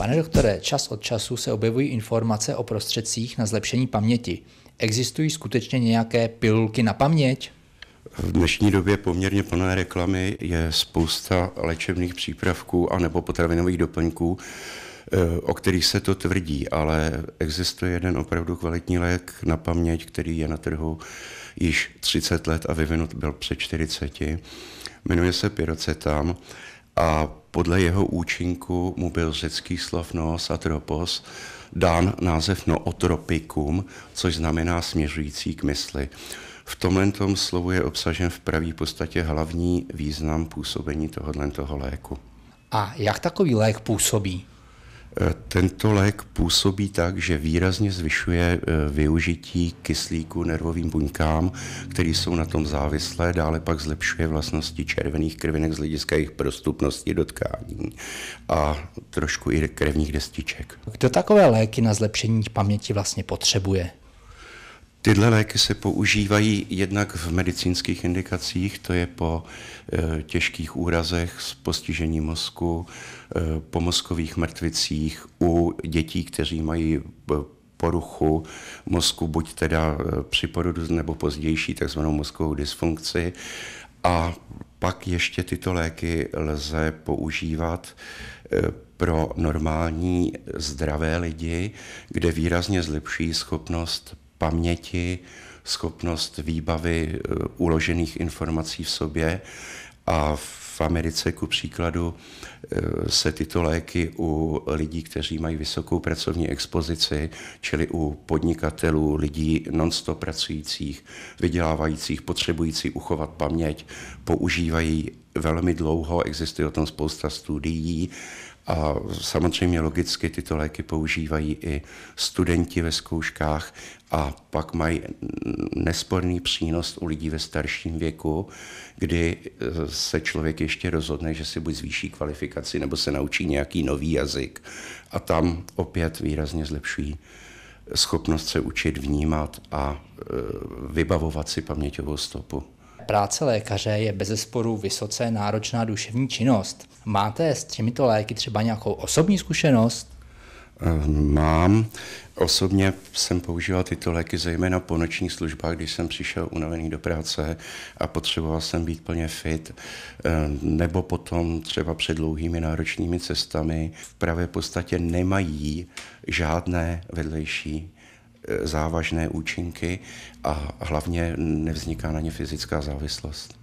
Pane doktore, čas od času se objevují informace o prostředcích na zlepšení paměti. Existují skutečně nějaké pilulky na paměť? V dnešní době poměrně plné reklamy je spousta léčebných přípravků a nebo potravinových doplňků, eh, o kterých se to tvrdí, ale existuje jeden opravdu kvalitní lék na paměť, který je na trhu již 30 let a vyvinut byl před 40. Jmenuje se Pyrocetam a podle jeho účinku mu byl řecký slov noos a tropos dán název nootropikum, což znamená směřující k mysli. V tomhle tom slovu je obsažen v pravý podstatě hlavní význam působení tohoto léku. A jak takový lék působí? Eh, tento lék působí tak, že výrazně zvyšuje eh, využití kyslíku nervovým buňkám, které jsou na tom závislé, dále pak zlepšuje vlastnosti červených krvinek z hlediska jejich prostupnosti do tkání a trošku i krevních destiček. Kdo takové léky na zlepšení paměti vlastně potřebuje? Tyhle léky se používají jednak v medicínských indikacích, to je po e, těžkých úrazech s postižením mozku, e, po mozkových mrtvicích u dětí, kteří mají eh, poruchu mozku, buď teda při porodu nebo pozdější takzvanou mozkovou dysfunkci. A pak ještě tyto léky lze používat pro normální zdravé lidi, kde výrazně zlepší schopnost paměti, schopnost výbavy eh, uložených informací v sobě a v Americe ku příkladu eh, se tyto léky u lidí, kteří mají vysokou pracovní expozici, čili u podnikatelů, lidí non-stop pracujících, vydělávajících, potřebující uchovat paměť, používají velmi dlouho, existuje o tom spousta studií a samozřejmě logicky tyto léky používají i studenti ve zkouškách a pak mají nesporný přínos u lidí ve starším věku, kdy e, se člověk ještě rozhodne, že si buď zvýší kvalifikaci nebo se naučí nějaký nový jazyk. A tam opět výrazně zlepšují schopnost se učit vnímat a e, vybavovat si paměťovou stopu práce lékaře je bezesporu vysoce náročná duševní činnost. Máte s těmito léky třeba nějakou osobní zkušenost? Eh, mám. Osobně jsem používal tyto léky zejména po nočních službách, když jsem přišel unavený do práce a potřeboval jsem být plně fit, eh, nebo potom třeba před dlouhými náročnými cestami. V pravé podstatě nemají žádné vedlejší E, závažné účinky a hlavně nevzniká na ně fyzická závislost.